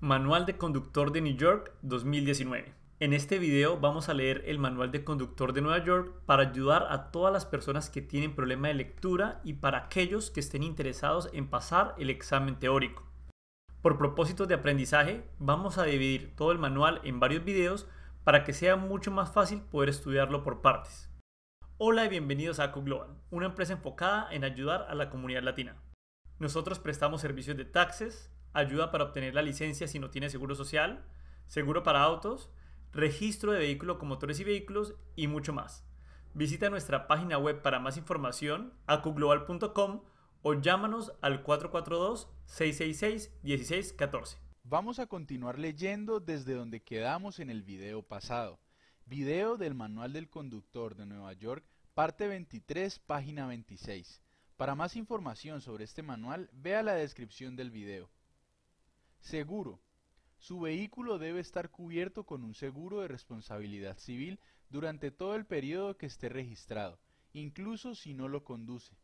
Manual de Conductor de New York 2019. En este video vamos a leer el Manual de Conductor de Nueva York para ayudar a todas las personas que tienen problema de lectura y para aquellos que estén interesados en pasar el examen teórico. Por propósitos de aprendizaje, vamos a dividir todo el manual en varios videos para que sea mucho más fácil poder estudiarlo por partes. Hola y bienvenidos a CoGlobal, una empresa enfocada en ayudar a la comunidad latina. Nosotros prestamos servicios de taxes, ayuda para obtener la licencia si no tiene seguro social, seguro para autos, registro de vehículo con motores y vehículos y mucho más. Visita nuestra página web para más información acuglobal.com o llámanos al 442-666-1614. Vamos a continuar leyendo desde donde quedamos en el video pasado. Video del Manual del Conductor de Nueva York, parte 23, página 26. Para más información sobre este manual, vea la descripción del video. Seguro. Su vehículo debe estar cubierto con un seguro de responsabilidad civil durante todo el periodo que esté registrado, incluso si no lo conduce.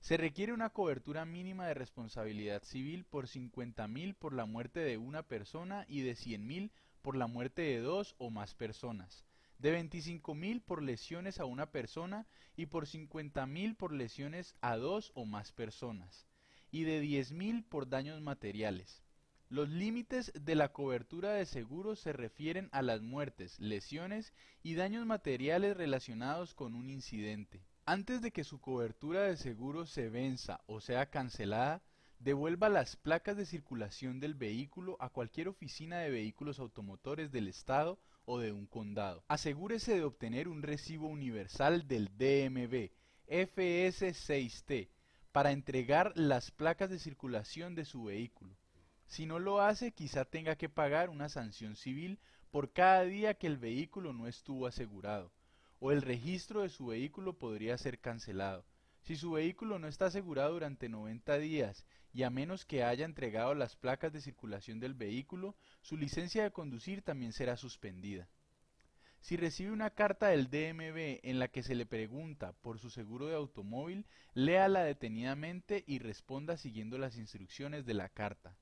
Se requiere una cobertura mínima de responsabilidad civil por 50.000 por la muerte de una persona y de 100.000 por la muerte de dos o más personas, de 25.000 por lesiones a una persona y por 50.000 por lesiones a dos o más personas, y de 10.000 por daños materiales. Los límites de la cobertura de seguro se refieren a las muertes, lesiones y daños materiales relacionados con un incidente. Antes de que su cobertura de seguro se venza o sea cancelada, devuelva las placas de circulación del vehículo a cualquier oficina de vehículos automotores del estado o de un condado. Asegúrese de obtener un recibo universal del DMV FS6T para entregar las placas de circulación de su vehículo. Si no lo hace, quizá tenga que pagar una sanción civil por cada día que el vehículo no estuvo asegurado, o el registro de su vehículo podría ser cancelado. Si su vehículo no está asegurado durante 90 días y a menos que haya entregado las placas de circulación del vehículo, su licencia de conducir también será suspendida. Si recibe una carta del DMV en la que se le pregunta por su seguro de automóvil, léala detenidamente y responda siguiendo las instrucciones de la carta.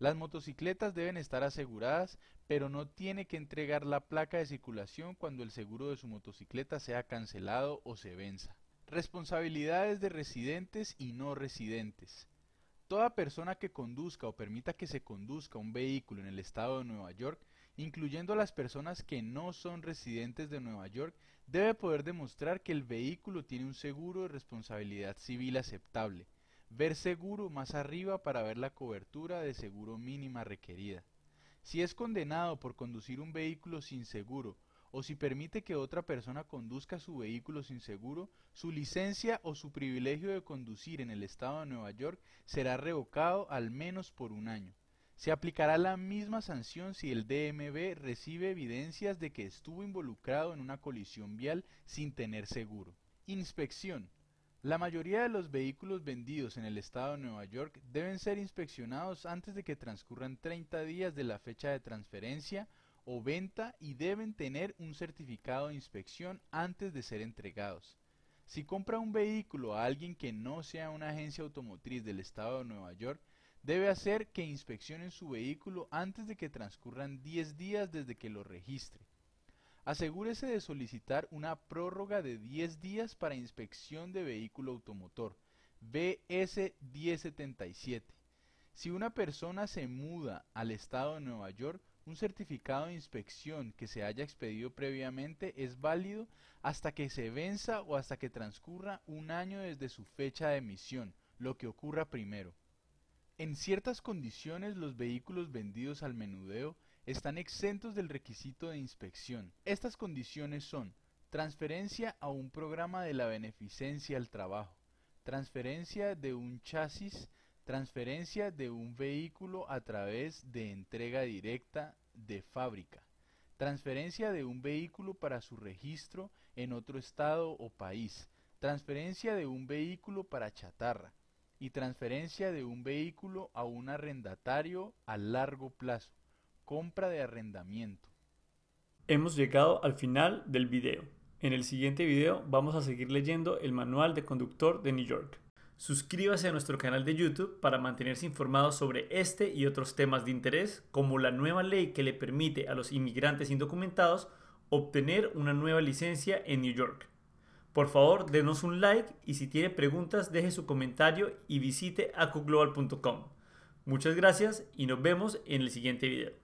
Las motocicletas deben estar aseguradas, pero no tiene que entregar la placa de circulación cuando el seguro de su motocicleta sea cancelado o se venza. Responsabilidades de residentes y no residentes. Toda persona que conduzca o permita que se conduzca un vehículo en el estado de Nueva York, incluyendo a las personas que no son residentes de Nueva York, debe poder demostrar que el vehículo tiene un seguro de responsabilidad civil aceptable, Ver seguro más arriba para ver la cobertura de seguro mínima requerida. Si es condenado por conducir un vehículo sin seguro o si permite que otra persona conduzca su vehículo sin seguro, su licencia o su privilegio de conducir en el estado de Nueva York será revocado al menos por un año. Se aplicará la misma sanción si el DMV recibe evidencias de que estuvo involucrado en una colisión vial sin tener seguro. Inspección. La mayoría de los vehículos vendidos en el estado de Nueva York deben ser inspeccionados antes de que transcurran 30 días de la fecha de transferencia o venta y deben tener un certificado de inspección antes de ser entregados. Si compra un vehículo a alguien que no sea una agencia automotriz del estado de Nueva York, debe hacer que inspeccionen su vehículo antes de que transcurran 10 días desde que lo registre. Asegúrese de solicitar una prórroga de 10 días para inspección de vehículo automotor, BS 1077. Si una persona se muda al estado de Nueva York, un certificado de inspección que se haya expedido previamente es válido hasta que se venza o hasta que transcurra un año desde su fecha de emisión, lo que ocurra primero. En ciertas condiciones los vehículos vendidos al menudeo están exentos del requisito de inspección. Estas condiciones son transferencia a un programa de la beneficencia al trabajo, transferencia de un chasis, transferencia de un vehículo a través de entrega directa de fábrica, transferencia de un vehículo para su registro en otro estado o país, transferencia de un vehículo para chatarra y transferencia de un vehículo a un arrendatario a largo plazo compra de arrendamiento. Hemos llegado al final del video. En el siguiente video vamos a seguir leyendo el Manual de Conductor de New York. Suscríbase a nuestro canal de YouTube para mantenerse informado sobre este y otros temas de interés, como la nueva ley que le permite a los inmigrantes indocumentados obtener una nueva licencia en New York. Por favor, denos un like y si tiene preguntas, deje su comentario y visite acuglobal.com. Muchas gracias y nos vemos en el siguiente video.